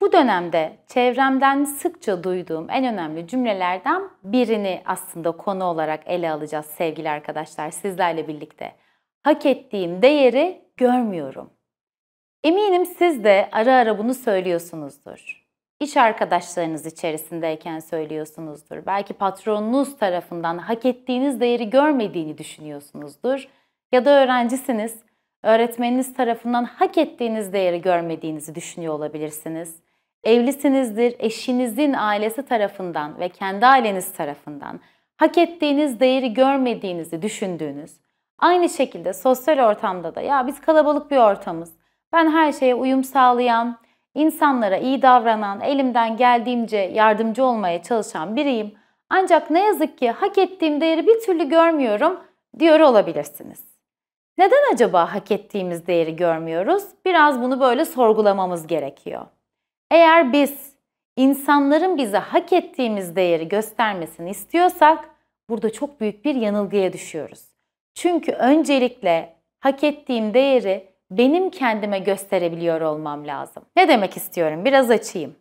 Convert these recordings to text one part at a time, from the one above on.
Bu dönemde çevremden sıkça duyduğum en önemli cümlelerden birini aslında konu olarak ele alacağız sevgili arkadaşlar sizlerle birlikte. Hak ettiğim değeri görmüyorum. Eminim siz de ara ara bunu söylüyorsunuzdur. İş arkadaşlarınız içerisindeyken söylüyorsunuzdur. Belki patronunuz tarafından hak ettiğiniz değeri görmediğini düşünüyorsunuzdur. Ya da öğrencisiniz, öğretmeniniz tarafından hak ettiğiniz değeri görmediğinizi düşünüyor olabilirsiniz evlisinizdir, eşinizin ailesi tarafından ve kendi aileniz tarafından hak ettiğiniz değeri görmediğinizi düşündüğünüz, aynı şekilde sosyal ortamda da ya biz kalabalık bir ortamız, ben her şeye uyum sağlayan, insanlara iyi davranan, elimden geldiğimce yardımcı olmaya çalışan biriyim. Ancak ne yazık ki hak ettiğim değeri bir türlü görmüyorum diyor olabilirsiniz. Neden acaba hak ettiğimiz değeri görmüyoruz? Biraz bunu böyle sorgulamamız gerekiyor. Eğer biz insanların bize hak ettiğimiz değeri göstermesini istiyorsak burada çok büyük bir yanılgıya düşüyoruz. Çünkü öncelikle hak ettiğim değeri benim kendime gösterebiliyor olmam lazım. Ne demek istiyorum? Biraz açayım.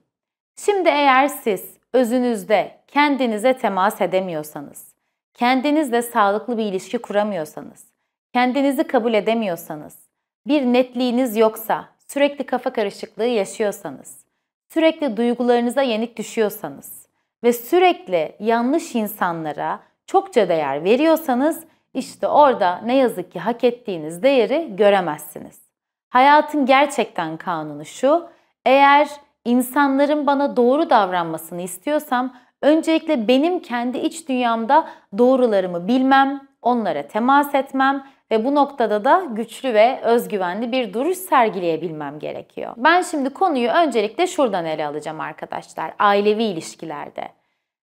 Şimdi eğer siz özünüzde kendinize temas edemiyorsanız, kendinizle sağlıklı bir ilişki kuramıyorsanız, kendinizi kabul edemiyorsanız, bir netliğiniz yoksa, sürekli kafa karışıklığı yaşıyorsanız, sürekli duygularınıza yenik düşüyorsanız ve sürekli yanlış insanlara çokça değer veriyorsanız işte orada ne yazık ki hak ettiğiniz değeri göremezsiniz. Hayatın gerçekten kanunu şu. Eğer insanların bana doğru davranmasını istiyorsam öncelikle benim kendi iç dünyamda doğrularımı bilmem, onlara temas etmem ve bu noktada da güçlü ve özgüvenli bir duruş sergileyebilmem gerekiyor. Ben şimdi konuyu öncelikle şuradan ele alacağım arkadaşlar. Ailevi ilişkilerde.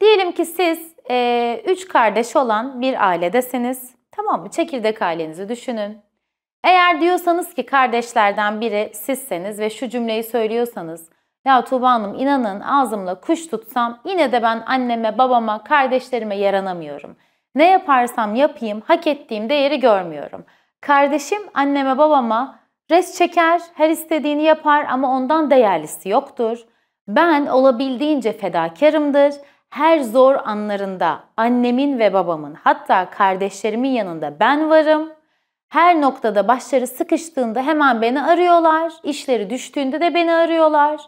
Diyelim ki siz e, üç kardeş olan bir ailedesiniz. Tamam mı? Çekirdek ailenizi düşünün. Eğer diyorsanız ki kardeşlerden biri sizseniz ve şu cümleyi söylüyorsanız ya Tuğba Hanım inanın ağzımla kuş tutsam yine de ben anneme, babama, kardeşlerime yaranamıyorum. Ne yaparsam yapayım hak ettiğim değeri görmüyorum. Kardeşim anneme babama res çeker, her istediğini yapar ama ondan değerlisi yoktur. Ben olabildiğince fedakarımdır. Her zor anlarında annemin ve babamın hatta kardeşlerimin yanında ben varım. Her noktada başları sıkıştığında hemen beni arıyorlar. İşleri düştüğünde de beni arıyorlar.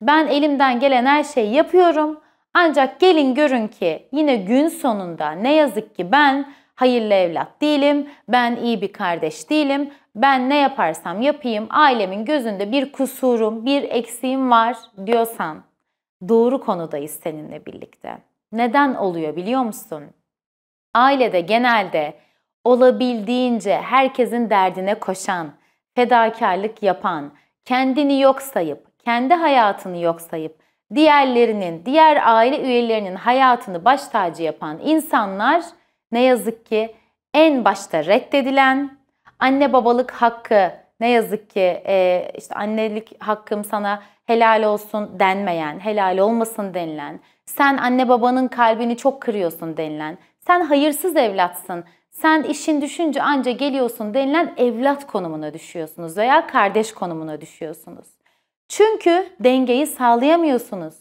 Ben elimden gelen her şeyi yapıyorum. Ancak gelin görün ki yine gün sonunda ne yazık ki ben hayırlı evlat değilim, ben iyi bir kardeş değilim, ben ne yaparsam yapayım ailemin gözünde bir kusurum, bir eksiğim var diyorsan doğru konudayız seninle birlikte. Neden oluyor biliyor musun? Ailede genelde olabildiğince herkesin derdine koşan, fedakarlık yapan, kendini yok sayıp, kendi hayatını yok sayıp, diğerlerinin, diğer aile üyelerinin hayatını baş tacı yapan insanlar ne yazık ki en başta reddedilen, anne babalık hakkı ne yazık ki e, işte annelik hakkım sana helal olsun denmeyen, helal olmasın denilen, sen anne babanın kalbini çok kırıyorsun denilen, sen hayırsız evlatsın, sen işin düşünce anca geliyorsun denilen evlat konumuna düşüyorsunuz veya kardeş konumuna düşüyorsunuz. Çünkü dengeyi sağlayamıyorsunuz.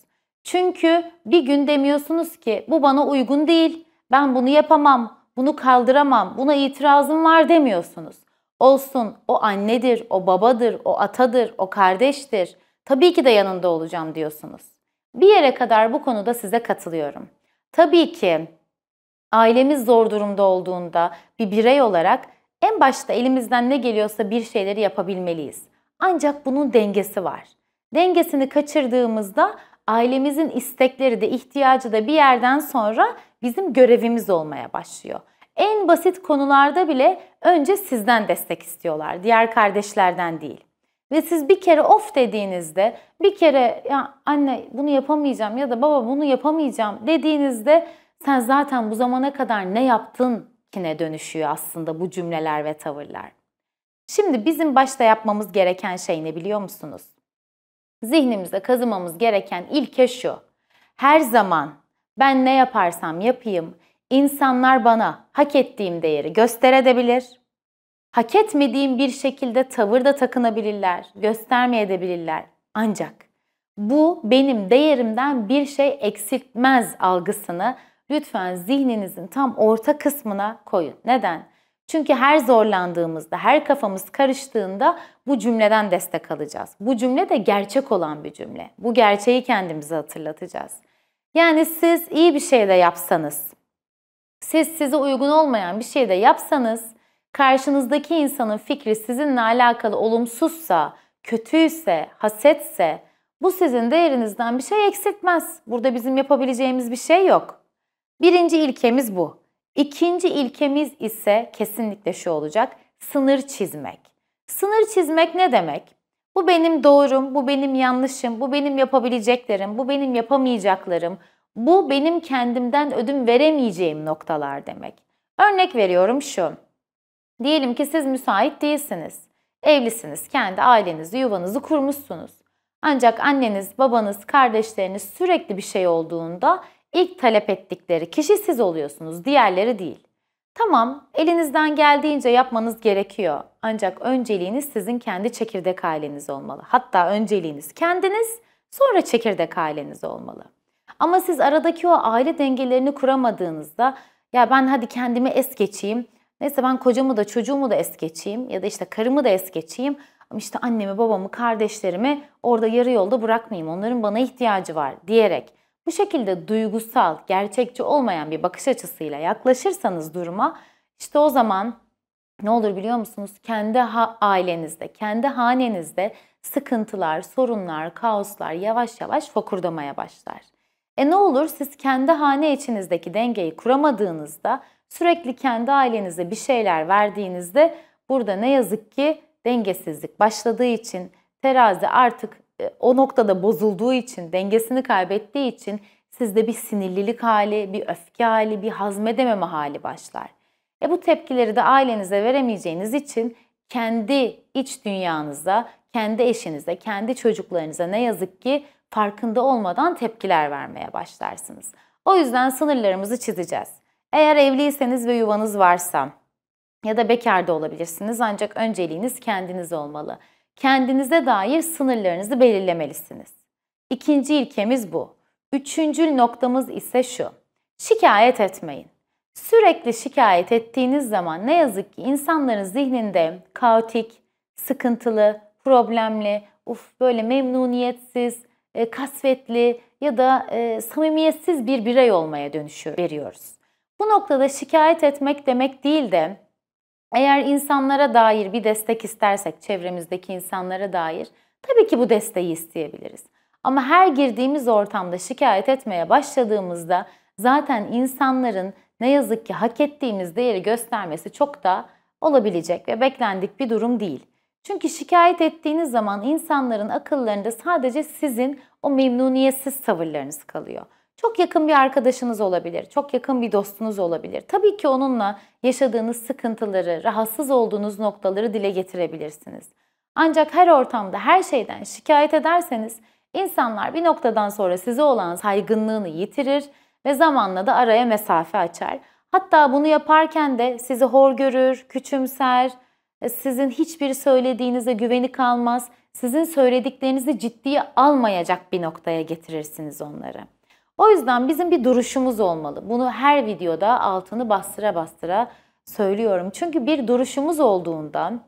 Çünkü bir gün demiyorsunuz ki bu bana uygun değil, ben bunu yapamam, bunu kaldıramam, buna itirazım var demiyorsunuz. Olsun o annedir, o babadır, o atadır, o kardeştir. Tabii ki de yanında olacağım diyorsunuz. Bir yere kadar bu konuda size katılıyorum. Tabii ki ailemiz zor durumda olduğunda bir birey olarak en başta elimizden ne geliyorsa bir şeyleri yapabilmeliyiz. Ancak bunun dengesi var. Dengesini kaçırdığımızda ailemizin istekleri de ihtiyacı da bir yerden sonra bizim görevimiz olmaya başlıyor. En basit konularda bile önce sizden destek istiyorlar, diğer kardeşlerden değil. Ve siz bir kere of dediğinizde, bir kere ya anne bunu yapamayacağım ya da baba bunu yapamayacağım dediğinizde sen zaten bu zamana kadar ne yaptın kine dönüşüyor aslında bu cümleler ve tavırlar. Şimdi bizim başta yapmamız gereken şey ne biliyor musunuz? zihnimizde kazımamız gereken ilke şu. Her zaman ben ne yaparsam yapayım insanlar bana hak ettiğim değeri gösterebilir. Hak etmediğim bir şekilde tavır da takınabilirler, göstermeyebilirler. Ancak bu benim değerimden bir şey eksiltmez algısını lütfen zihninizin tam orta kısmına koyun. Neden? Çünkü her zorlandığımızda, her kafamız karıştığında bu cümleden destek alacağız. Bu cümle de gerçek olan bir cümle. Bu gerçeği kendimize hatırlatacağız. Yani siz iyi bir şey de yapsanız, siz size uygun olmayan bir şey de yapsanız, karşınızdaki insanın fikri sizinle alakalı olumsuzsa, kötüyse, hasetse bu sizin değerinizden bir şey eksiltmez. Burada bizim yapabileceğimiz bir şey yok. Birinci ilkemiz bu. İkinci ilkemiz ise kesinlikle şu olacak. Sınır çizmek. Sınır çizmek ne demek? Bu benim doğrum, bu benim yanlışım, bu benim yapabileceklerim, bu benim yapamayacaklarım, bu benim kendimden ödün veremeyeceğim noktalar demek. Örnek veriyorum şu. Diyelim ki siz müsait değilsiniz. Evlisiniz, kendi ailenizi, yuvanızı kurmuşsunuz. Ancak anneniz, babanız, kardeşleriniz sürekli bir şey olduğunda İlk talep ettikleri kişi siz oluyorsunuz, diğerleri değil. Tamam, elinizden geldiğince yapmanız gerekiyor. Ancak önceliğiniz sizin kendi çekirdek aileniz olmalı. Hatta önceliğiniz kendiniz, sonra çekirdek aileniz olmalı. Ama siz aradaki o aile dengelerini kuramadığınızda ya ben hadi kendimi es geçeyim, neyse ben kocamı da çocuğumu da es geçeyim ya da işte karımı da es geçeyim işte annemi, babamı, kardeşlerimi orada yarı yolda bırakmayayım. Onların bana ihtiyacı var diyerek bu şekilde duygusal, gerçekçi olmayan bir bakış açısıyla yaklaşırsanız duruma işte o zaman ne olur biliyor musunuz? Kendi ailenizde, kendi hanenizde sıkıntılar, sorunlar, kaoslar yavaş yavaş fokurdamaya başlar. E ne olur siz kendi hane içinizdeki dengeyi kuramadığınızda, sürekli kendi ailenize bir şeyler verdiğinizde burada ne yazık ki dengesizlik başladığı için terazi artık e, o noktada bozulduğu için, dengesini kaybettiği için sizde bir sinirlilik hali, bir öfke hali, bir hazmedememe hali başlar. E bu tepkileri de ailenize veremeyeceğiniz için kendi iç dünyanıza, kendi eşinize, kendi çocuklarınıza ne yazık ki farkında olmadan tepkiler vermeye başlarsınız. O yüzden sınırlarımızı çizeceğiz. Eğer evliyseniz ve yuvanız varsa ya da bekar olabilirsiniz ancak önceliğiniz kendiniz olmalı kendinize dair sınırlarınızı belirlemelisiniz. İkinci ilkemiz bu. Üçüncül noktamız ise şu. Şikayet etmeyin. Sürekli şikayet ettiğiniz zaman ne yazık ki insanların zihninde kaotik, sıkıntılı, problemli, uf böyle memnuniyetsiz, e, kasvetli ya da e, samimiyetsiz bir birey olmaya dönüşüyor. veriyoruz. Bu noktada şikayet etmek demek değil de eğer insanlara dair bir destek istersek, çevremizdeki insanlara dair tabii ki bu desteği isteyebiliriz. Ama her girdiğimiz ortamda şikayet etmeye başladığımızda zaten insanların ne yazık ki hak ettiğimiz değeri göstermesi çok da olabilecek ve beklendik bir durum değil. Çünkü şikayet ettiğiniz zaman insanların akıllarında sadece sizin o memnuniyetsiz tavırlarınız kalıyor. Çok yakın bir arkadaşınız olabilir, çok yakın bir dostunuz olabilir. Tabii ki onunla yaşadığınız sıkıntıları, rahatsız olduğunuz noktaları dile getirebilirsiniz. Ancak her ortamda her şeyden şikayet ederseniz insanlar bir noktadan sonra size olan saygınlığını yitirir ve zamanla da araya mesafe açar. Hatta bunu yaparken de sizi hor görür, küçümser, e, sizin hiçbir söylediğinize güveni kalmaz, sizin söylediklerinizi ciddiye almayacak bir noktaya getirirsiniz onları. O yüzden bizim bir duruşumuz olmalı. Bunu her videoda altını bastıra bastıra söylüyorum. Çünkü bir duruşumuz olduğundan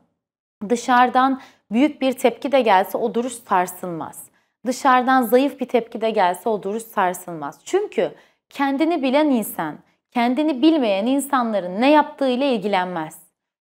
dışarıdan büyük bir tepki de gelse o duruş sarsılmaz. Dışarıdan zayıf bir tepki de gelse o duruş sarsılmaz. Çünkü kendini bilen insan, kendini bilmeyen insanların ne yaptığıyla ilgilenmez.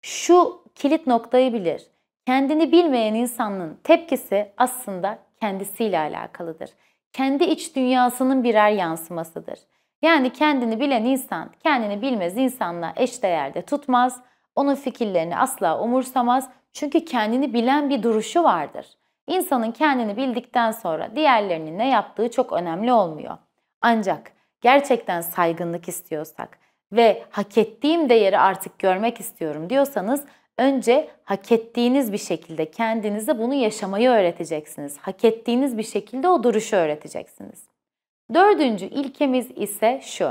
Şu kilit noktayı bilir. Kendini bilmeyen insanın tepkisi aslında kendisiyle alakalıdır kendi iç dünyasının birer yansımasıdır. Yani kendini bilen insan, kendini bilmez insanla eşdeğerde tutmaz, onun fikirlerini asla umursamaz çünkü kendini bilen bir duruşu vardır. İnsanın kendini bildikten sonra diğerlerinin ne yaptığı çok önemli olmuyor. Ancak gerçekten saygınlık istiyorsak ve hak ettiğim değeri artık görmek istiyorum diyorsanız Önce hak ettiğiniz bir şekilde kendinize bunu yaşamayı öğreteceksiniz. Hak ettiğiniz bir şekilde o duruşu öğreteceksiniz. Dördüncü ilkemiz ise şu.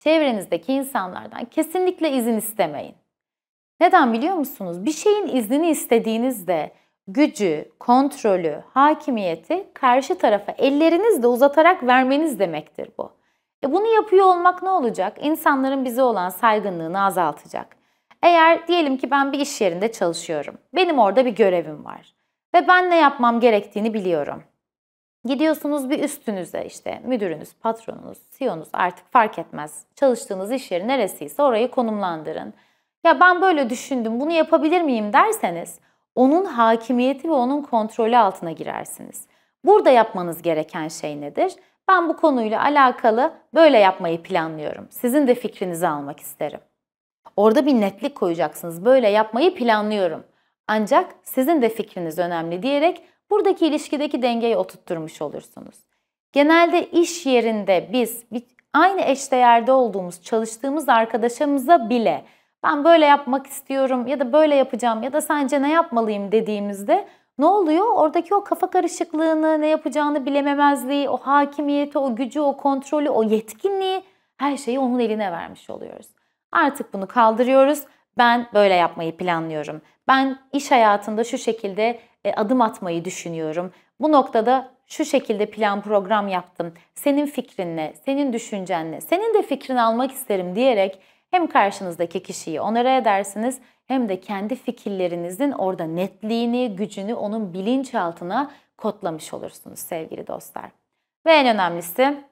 Çevrenizdeki insanlardan kesinlikle izin istemeyin. Neden biliyor musunuz? Bir şeyin iznini istediğinizde gücü, kontrolü, hakimiyeti karşı tarafa ellerinizle uzatarak vermeniz demektir bu. E bunu yapıyor olmak ne olacak? İnsanların bize olan saygınlığını azaltacak. Eğer diyelim ki ben bir iş yerinde çalışıyorum. Benim orada bir görevim var ve ben ne yapmam gerektiğini biliyorum. Gidiyorsunuz bir üstünüze işte müdürünüz, patronunuz, CEO'nuz artık fark etmez. Çalıştığınız iş yeri neresiyse orayı konumlandırın. Ya ben böyle düşündüm bunu yapabilir miyim derseniz onun hakimiyeti ve onun kontrolü altına girersiniz. Burada yapmanız gereken şey nedir? Ben bu konuyla alakalı böyle yapmayı planlıyorum. Sizin de fikrinizi almak isterim. Orada bir netlik koyacaksınız. Böyle yapmayı planlıyorum. Ancak sizin de fikriniz önemli diyerek buradaki ilişkideki dengeyi oturtturmuş olursunuz. Genelde iş yerinde biz aynı eşdeğerde olduğumuz, çalıştığımız arkadaşımıza bile ben böyle yapmak istiyorum ya da böyle yapacağım ya da sence ne yapmalıyım dediğimizde ne oluyor? Oradaki o kafa karışıklığını, ne yapacağını bilememezliği, o hakimiyeti, o gücü, o kontrolü, o yetkinliği her şeyi onun eline vermiş oluyoruz. Artık bunu kaldırıyoruz. Ben böyle yapmayı planlıyorum. Ben iş hayatında şu şekilde e, adım atmayı düşünüyorum. Bu noktada şu şekilde plan program yaptım. Senin fikrinle, senin düşüncenle, senin de fikrini almak isterim diyerek hem karşınızdaki kişiyi onara edersiniz hem de kendi fikirlerinizin orada netliğini, gücünü onun bilinçaltına kodlamış olursunuz sevgili dostlar. Ve en önemlisi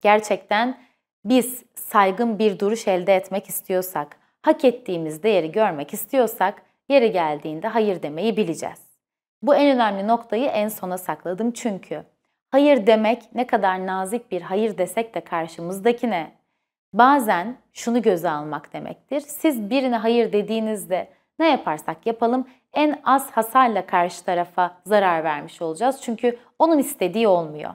gerçekten biz saygın bir duruş elde etmek istiyorsak, hak ettiğimiz değeri görmek istiyorsak yeri geldiğinde hayır demeyi bileceğiz. Bu en önemli noktayı en sona sakladım çünkü. Hayır demek ne kadar nazik bir hayır desek de karşımızdakine bazen şunu göze almak demektir. Siz birine hayır dediğinizde ne yaparsak yapalım en az hasarla karşı tarafa zarar vermiş olacağız. Çünkü onun istediği olmuyor.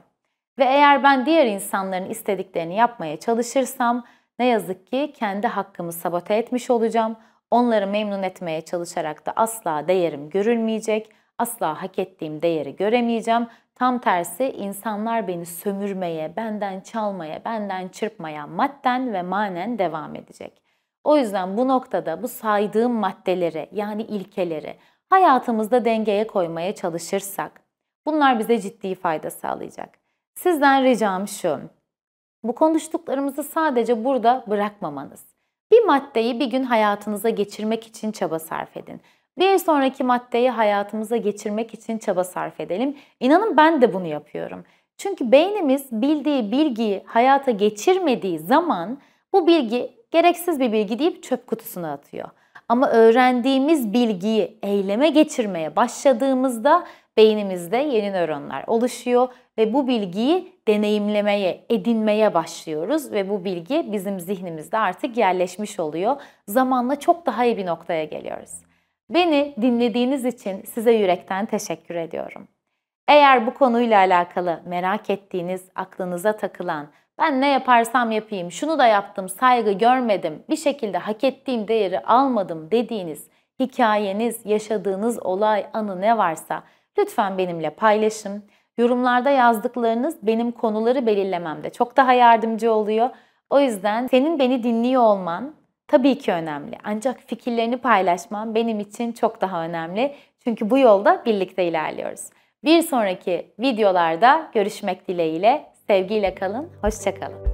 Ve eğer ben diğer insanların istediklerini yapmaya çalışırsam ne yazık ki kendi hakkımı sabote etmiş olacağım. Onları memnun etmeye çalışarak da asla değerim görülmeyecek, asla hak ettiğim değeri göremeyeceğim. Tam tersi insanlar beni sömürmeye, benden çalmaya, benden çırpmaya madden ve manen devam edecek. O yüzden bu noktada bu saydığım maddeleri yani ilkeleri hayatımızda dengeye koymaya çalışırsak bunlar bize ciddi fayda sağlayacak. Sizden ricam şu. Bu konuştuklarımızı sadece burada bırakmamanız. Bir maddeyi bir gün hayatınıza geçirmek için çaba sarf edin. Bir sonraki maddeyi hayatımıza geçirmek için çaba sarf edelim. İnanın ben de bunu yapıyorum. Çünkü beynimiz bildiği bilgiyi hayata geçirmediği zaman bu bilgi gereksiz bir bilgi deyip çöp kutusuna atıyor. Ama öğrendiğimiz bilgiyi eyleme geçirmeye başladığımızda beynimizde yeni nöronlar oluşuyor ve bu bilgiyi deneyimlemeye, edinmeye başlıyoruz ve bu bilgi bizim zihnimizde artık yerleşmiş oluyor. Zamanla çok daha iyi bir noktaya geliyoruz. Beni dinlediğiniz için size yürekten teşekkür ediyorum. Eğer bu konuyla alakalı merak ettiğiniz, aklınıza takılan, ben ne yaparsam yapayım, şunu da yaptım, saygı görmedim, bir şekilde hak ettiğim değeri almadım dediğiniz hikayeniz, yaşadığınız olay, anı ne varsa lütfen benimle paylaşın. Yorumlarda yazdıklarınız benim konuları belirlememde çok daha yardımcı oluyor. O yüzden senin beni dinliyor olman tabii ki önemli. Ancak fikirlerini paylaşman benim için çok daha önemli. Çünkü bu yolda birlikte ilerliyoruz. Bir sonraki videolarda görüşmek dileğiyle. Sevgiyle kalın, hoşçakalın.